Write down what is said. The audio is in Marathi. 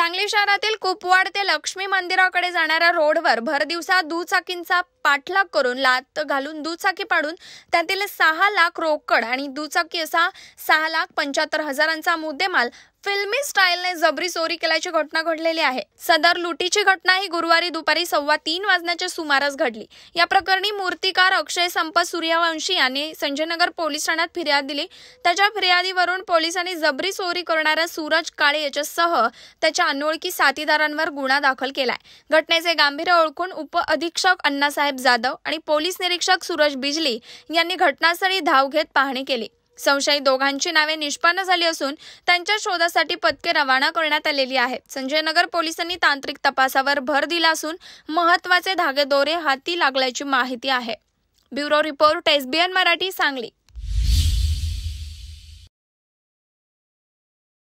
सांगली शहरातील कुपवाड ते लक्ष्मी मंदिराकडे जाणाऱ्या रोडवर भर दिवसा दुचाकींचा पाठलाग करून लात घालून दुचाकी पाडून त्यातील सहा लाख रोकड आणि दुचाकी असा सहा लाख पंच्याहत्तर हजारांचा मुद्देमाल फिल्मी स्टाईलने जबरी चोरी केल्याची घटना घडलेली आहे सदर लुटीची घटना ही गुरुवारी दुपारी सव्वा तीन वाजण्याच्या सुमारास घडली या प्रकरणी मूर्तिकार अक्षय संपत सूर्यवंशी यांनी संजयनगर पोलीस ठाण्यात फिर्याद दिली त्याच्या फिर्यादीवरून पोलिसांनी जबरी चोरी करणाऱ्या सूरज काळे याच्यासह त्याच्या अनोळखी साथीदारांवर गुन्हा दाखल केलाय घटनेचे गांभीर्य ओळखून उप अधीक्षक अण्णासाहेब साहेब जाधव आणि पोलीस निरीक्षक सूरज बिजली यांनी घटनास्थळी धाव घेत पाहणी केली संशयित दोघांची नावे निष्पन्न झाली असून त्यांच्या शोधासाठी पथके रवाना करण्यात आलेली आहेत संजय नगर पोलिसांनी तांत्रिक तपासावर भर दिला असून महत्वाचे धागेदोरे हाती लागल्याची माहिती आहे bureau report SBN Marathi Sangli